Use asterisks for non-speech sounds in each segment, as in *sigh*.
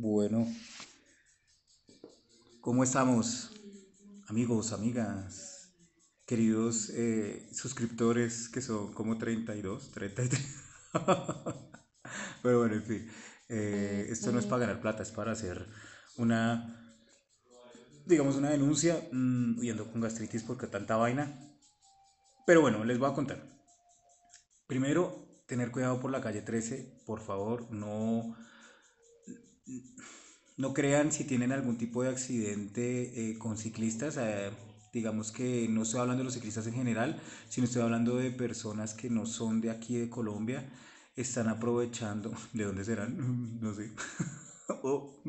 Bueno, ¿cómo estamos, amigos, amigas, queridos eh, suscriptores que son como 32, 33? *laughs* Pero bueno, en fin, eh, esto no es para ganar plata, es para hacer una, digamos, una denuncia, Y mm, huyendo con gastritis porque tanta vaina. Pero bueno, les voy a contar. Primero, tener cuidado por la calle 13, por favor, no no crean si tienen algún tipo de accidente eh, con ciclistas. Eh, digamos que no estoy hablando de los ciclistas en general, sino estoy hablando de personas que no son de aquí de Colombia. Están aprovechando. *laughs* ¿De dónde serán? *laughs* No sé. *laughs* o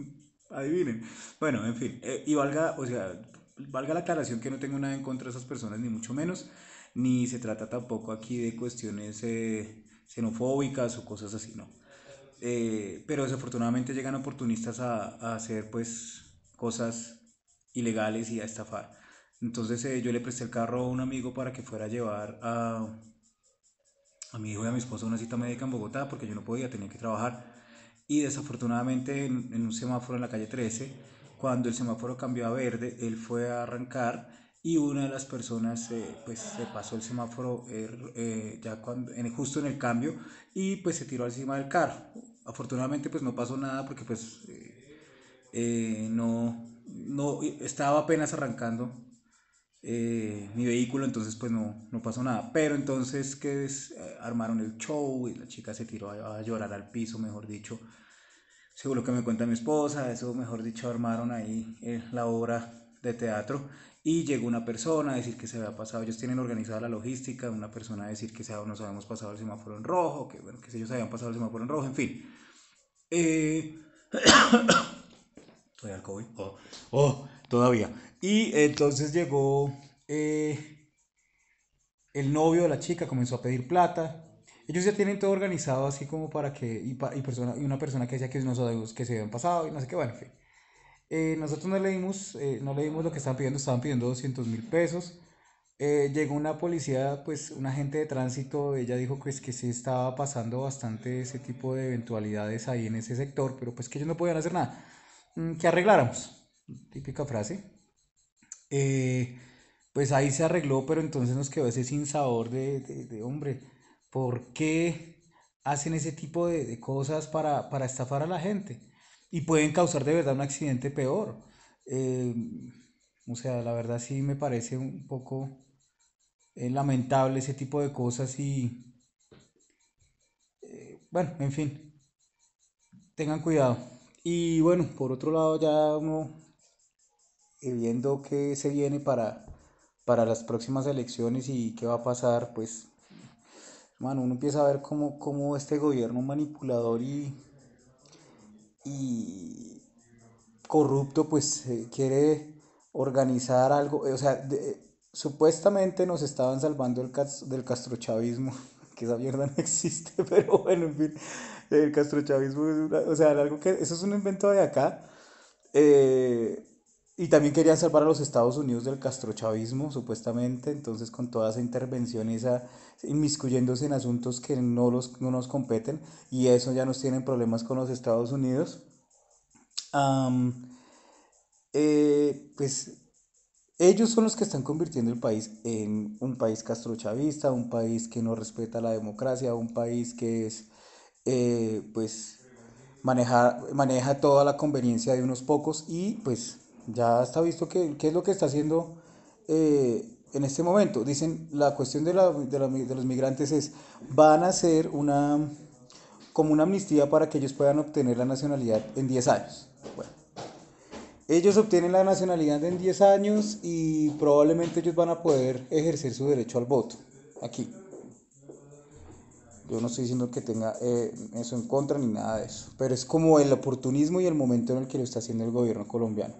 adivinen. Bueno, en fin. Eh, y valga, o sea, valga la aclaración que no tengo nada en contra de esas personas, ni mucho menos. Ni se trata tampoco aquí de cuestiones xenofóbicas o cosas así, no. Eh, pero desafortunadamente llegan oportunistas a, a, hacer pues cosas ilegales y a estafar. Entonces eh, yo le presté el carro a un amigo para que fuera a llevar a, a mi hijo y a mi esposa a una cita médica en Bogotá porque yo no podía, tenía que trabajar. Y desafortunadamente en, un semáforo en la calle 13, cuando el semáforo cambió a verde, él fue a arrancar y una de las personas eh, pues se pasó el semáforo er, ya cuando, justo en el cambio y pues se tiró encima del carro afortunadamente pues no pasó nada porque pues eh, eh, no, no, estaba apenas arrancando eh, mi vehículo, entonces pues no, pasó nada. Pero entonces que armaron el show y la chica se tiró a, llorar al piso, mejor dicho. Seguro que me cuenta mi esposa, eso mejor dicho, armaron ahí la obra de teatro y llegó una persona a decir que se había pasado, ellos tienen organizada la logística, una persona a decir que se, nos habíamos pasado el semáforo en rojo, que bueno, que ellos habían pasado el semáforo en rojo, en fin. Eh, *coughs* todavía oh, oh, todavía. Y entonces llegó eh, el novio de la chica, comenzó a pedir plata. Ellos ya tienen todo organizado así como para que, y, persona, y una persona que decía que no que se habían pasado y no sé qué, bueno, en fin. Eh, nosotros no leímos eh, no le lo que estaban pidiendo, estaban pidiendo 200 mil pesos. Eh, llegó una policía, pues un agente de tránsito, ella dijo pues, que se estaba pasando bastante ese tipo de eventualidades ahí en ese sector, pero pues que ellos no podían hacer nada. Mm, que arregláramos, típica frase. pues ahí se arregló, pero entonces nos quedó ese sinsabor de, de, de hombre, ¿por qué hacen ese tipo de, de cosas para, para estafar a la gente? y pueden causar de verdad un accidente peor. Eh, o sea, la verdad sí me parece un poco eh, lamentable ese tipo de cosas y... Eh, bueno, en fin, tengan cuidado. Y bueno, por otro lado ya viendo qué se viene para, para las próximas elecciones y qué va a pasar, pues, hermano, uno empieza a ver cómo, cómo este gobierno manipulador y y corrupto pues eh, quiere organizar algo, eh, o sea, supuestamente nos estaban salvando el del castrochavismo, *laughs* que esa mierda no existe, *laughs* pero bueno, en fin, el castrochavismo es una, o sea, algo que, eso es un invento de acá, eh, y también querían salvar a los Estados Unidos del castrochavismo, supuestamente, entonces con toda esa intervención y inmiscuyéndose en asuntos que no, los, nos competen, y eso ya nos tienen problemas con los Estados Unidos. Eh, pues ellos son los que están convirtiendo el país en un país castrochavista, un país que no respeta la democracia, un país que es, eh, pues, maneja toda la conveniencia de unos pocos y, pues, ya está visto qué, es lo que está haciendo eh, en este momento. Dicen, la cuestión de, la, los migrantes es, van a hacer una, como una amnistía para que ellos puedan obtener la nacionalidad en 10 años. Bueno, ellos obtienen la nacionalidad en 10 años y probablemente ellos van a poder ejercer su derecho al voto aquí. Yo no estoy diciendo que tenga eh, eso en contra ni nada de eso, pero es como el oportunismo y el momento en el que lo está haciendo el gobierno colombiano.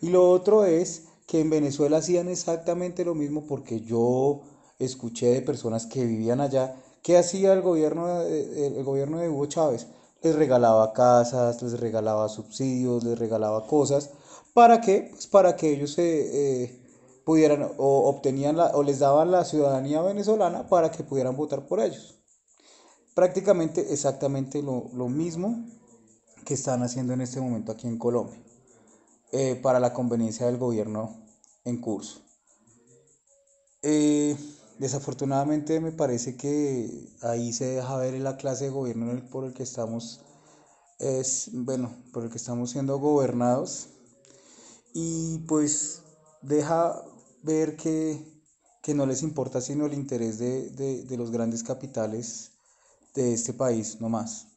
Y lo otro es que en Venezuela hacían exactamente lo mismo porque yo escuché de personas que vivían allá. ¿Qué hacía el gobierno, eh, gobierno de Hugo Chávez? Les regalaba casas, les regalaba subsidios, les regalaba cosas. ¿Para qué? Pues para que ellos se... Eh, pudieran o obtenían o les daban la ciudadanía venezolana para que pudieran votar por ellos. Prácticamente exactamente lo mismo que están haciendo en este momento aquí en Colombia eh, para la conveniencia del gobierno en curso. Eh, desafortunadamente me parece que ahí se deja ver la clase de gobierno por el que estamos es bueno por el que estamos siendo gobernados y pues deja ver que, que no les importa sino el interés de, de, de los grandes capitales de este país no más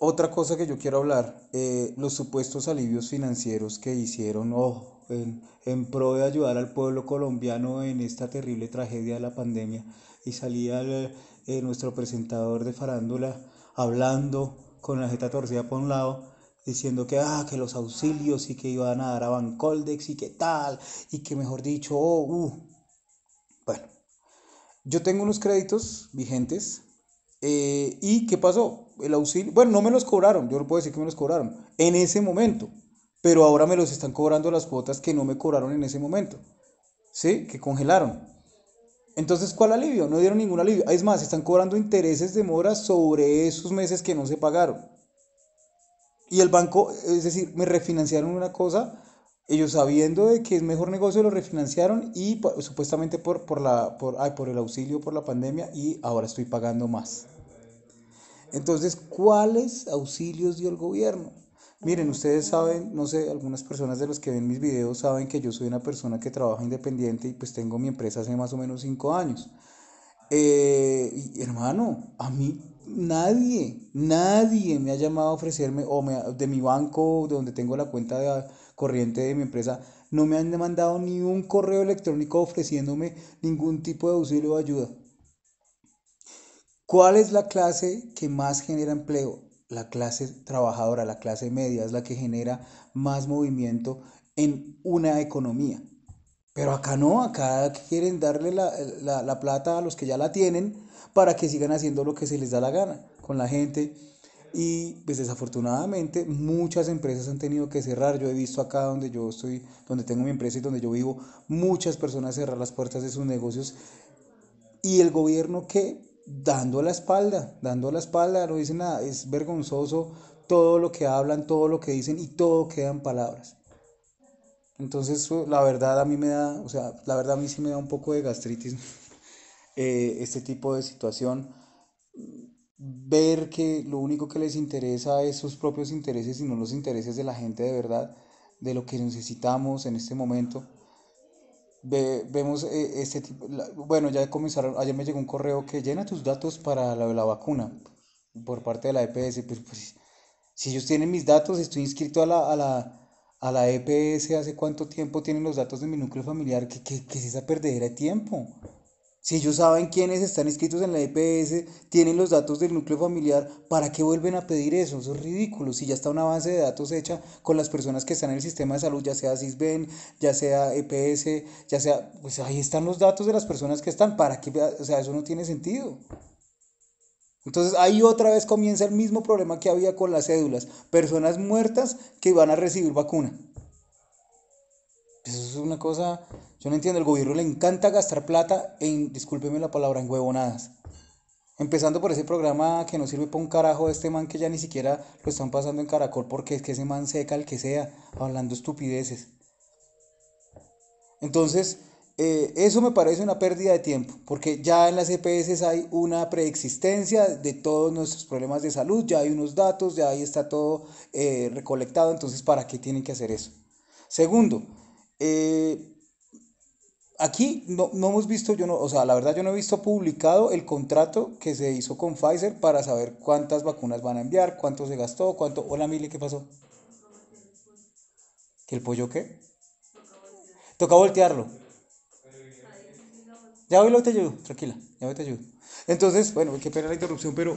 otra cosa que yo quiero hablar, eh, los supuestos alivios financieros que hicieron oh, en, pro de ayudar al pueblo colombiano en esta terrible tragedia de la pandemia. Y salía eh, nuestro presentador de farándula hablando con la jeta torcida por un lado, diciendo que, ah, que los auxilios y que iban a dar a Bancoldex y que tal, y que mejor dicho, oh, uh. bueno, yo tengo unos créditos vigentes eh, ¿Y qué pasó? El auxilio, bueno, no me los cobraron, yo no puedo decir que me los cobraron en ese momento, pero ahora me los están cobrando las cuotas que no me cobraron en ese momento, ¿sí? Que congelaron. Entonces, ¿cuál alivio? No dieron ningún alivio. Es más, están cobrando intereses de mora sobre esos meses que no se pagaron. Y el banco, es decir, me refinanciaron una cosa ellos sabiendo de que es mejor negocio lo refinanciaron y supuestamente por, por, la, por, el auxilio, por la pandemia y ahora estoy pagando más. Entonces, ¿cuáles auxilios dio el gobierno? Miren, ustedes saben, no sé, algunas personas de los que ven mis videos saben que yo soy una persona que trabaja independiente y pues tengo mi empresa hace más o menos cinco años. Eh, hermano, a mí nadie, nadie me ha llamado a ofrecerme, o de mi banco, donde tengo la cuenta de corriente de mi empresa, no me han demandado ni un correo electrónico ofreciéndome ningún tipo de auxilio o ayuda. ¿Cuál es la clase que más genera empleo? La clase trabajadora, la clase media es la que genera más movimiento en una economía. Pero acá no, acá quieren darle la, la plata a los que ya la tienen para que sigan haciendo lo que se les da la gana con la gente y pues desafortunadamente muchas empresas han tenido que cerrar. Yo he visto acá donde yo estoy, donde tengo mi empresa y donde yo vivo, muchas personas cerrar las puertas de sus negocios y el gobierno que dando la espalda, dando la espalda, no dicen nada, es vergonzoso todo lo que hablan, todo lo que dicen y todo quedan palabras. Entonces, la verdad a mí me da, o sea, la verdad a mí sí me da un poco de gastritis *laughs* eh, este tipo de situación ver que lo único que les interesa es sus propios intereses y no los intereses de la gente de verdad, de lo que necesitamos en este momento. Ve, vemos eh, este tipo, bueno, ya comenzaron, ayer me llegó un correo que llena tus datos para la, vacuna por parte de la EPS, pero pues, pues si ellos tienen mis datos, estoy inscrito a la, a EPS hace cuánto tiempo tienen los datos de mi núcleo familiar, que, que, que es esa perdedera de tiempo. Si ellos saben quiénes están inscritos en la EPS, tienen los datos del núcleo familiar, ¿para qué vuelven a pedir eso? Eso es ridículo. Si ya está una base de datos hecha con las personas que están en el sistema de salud, ya sea CISBEN, ya sea EPS, ya sea, pues ahí están los datos de las personas que están. ¿Para qué? O sea, eso no tiene sentido. Entonces ahí otra vez comienza el mismo problema que había con las cédulas. Personas muertas que van a recibir vacuna. Pues eso es una cosa, yo no entiendo, el gobierno le encanta gastar plata en, discúlpeme la palabra, en huevonadas. Empezando por ese programa que no sirve para un carajo este man que ya ni siquiera lo están pasando en Caracol porque es que ese man seca el que sea, hablando estupideces. Entonces, eh, eso me parece una pérdida de tiempo, porque ya en las EPS hay una preexistencia de todos nuestros problemas de salud, ya hay unos datos, ya ahí está todo eh, recolectado, entonces ¿para qué tienen que hacer eso? Segundo, eh, aquí no, hemos visto, yo no, o sea, la verdad yo no he visto publicado el contrato que se hizo con Pfizer para saber cuántas vacunas van a enviar, cuánto se gastó, cuánto. Hola, Mili, ¿qué pasó? ¿Que el pollo qué? Toca voltearlo. Ya hoy lo te ayudo, tranquila, ya hoy te ayudo. Entonces, bueno, qué pena la interrupción, pero.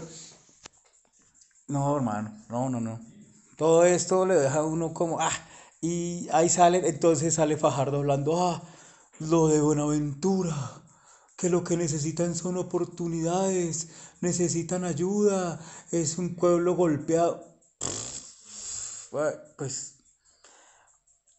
No, hermano, no, no, no. Todo esto le deja a uno como, ah, y ahí sale, entonces sale Fajardo hablando, ah, lo de Buenaventura, que lo que necesitan son oportunidades, necesitan ayuda, es un pueblo golpeado. Eh, pues,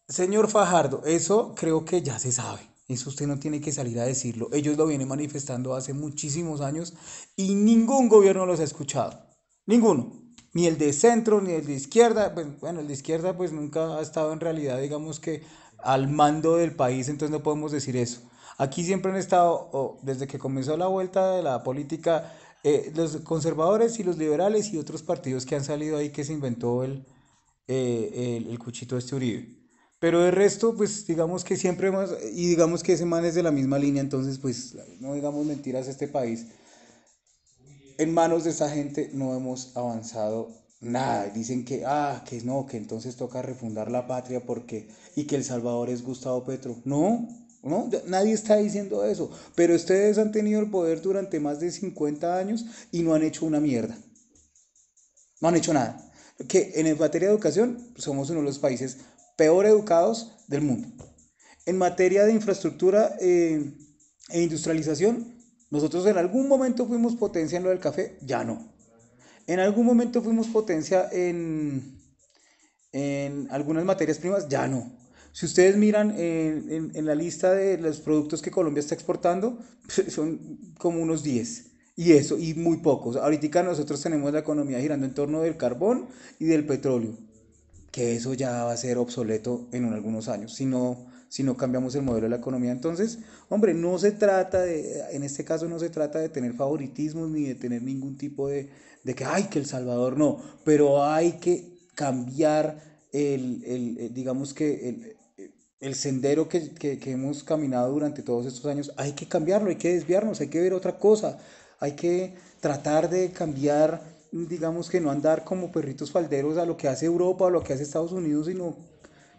señor Fajardo, eso creo que ya se sabe. Eso usted no tiene que salir a decirlo. Ellos lo vienen manifestando hace muchísimos años y ningún gobierno los ha escuchado. Ninguno ni el de centro, ni el de izquierda. Pues, bueno, el de izquierda pues nunca ha estado en realidad, digamos que al mando del país, entonces no podemos decir eso. Aquí siempre han estado, desde que comenzó la vuelta de la política, eh, los conservadores y los liberales y otros partidos que han salido ahí que se inventó el, eh, el, el, cuchito este Uribe. Pero el resto, pues digamos que siempre más y digamos que ese man es de la misma línea, entonces pues no digamos mentiras a este país en manos de esa gente no hemos avanzado nada. Dicen que, ah, que no, que entonces toca refundar la patria porque, y que El Salvador es Gustavo Petro. No, no, nadie está diciendo eso. Pero ustedes han tenido el poder durante más de 50 años y no han hecho una mierda. No han hecho nada. Que en materia de educación somos uno de los países peor educados del mundo. En materia de infraestructura eh, e industrialización nosotros en algún momento fuimos potencia en lo del café, ya no. En algún momento fuimos potencia en, en algunas materias primas, ya no. Si ustedes miran en, la lista de los productos que Colombia está exportando, *laughs* son como unos 10. Y eso, y muy pocos. Ahorita nosotros tenemos la economía girando en torno del carbón y del petróleo, que eso ya va a ser obsoleto en algunos años, si no si no cambiamos el modelo de la economía. Entonces, hombre, no se trata de, en este caso no se trata de tener favoritismos ni de tener ningún tipo de, de que, ay, que El Salvador no, pero hay que cambiar el, eh, digamos que el, eh, sendero que, que, hemos caminado durante todos estos años, hay que cambiarlo, hay que desviarnos, hay que ver otra cosa, hay que tratar de cambiar, digamos que no andar como perritos falderos a lo que hace Europa, a lo que hace Estados Unidos, sino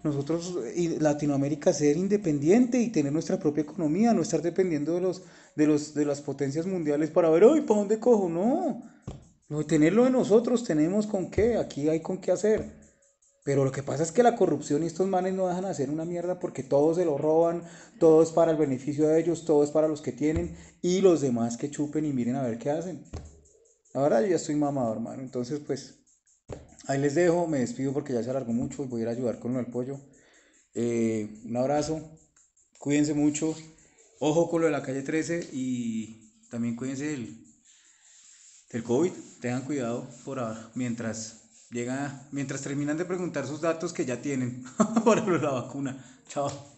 nosotros, eh, y Latinoamérica, ser independiente y tener nuestra propia economía, no estar dependiendo de, los, de, los, de las potencias mundiales para ver, hoy ¿para dónde cojo? No, no, tenerlo de nosotros, tenemos con qué, aquí hay con qué hacer. Pero lo que pasa es que la corrupción y estos manes no dejan hacer una mierda porque todos se lo roban, todo es para el beneficio de ellos, todo es para los que tienen y los demás que chupen y miren a ver qué hacen. Ahora yo ya estoy mamado, hermano, entonces pues Ahí les dejo, me despido porque ya se alargó mucho y voy a ir a ayudar con lo del pollo. Eh, un abrazo, cuídense mucho, ojo con lo de la calle 13 y también cuídense del, del COVID, tengan cuidado por ahora, mientras llega, mientras terminan de preguntar sus datos que ya tienen *laughs* para la vacuna. Chao.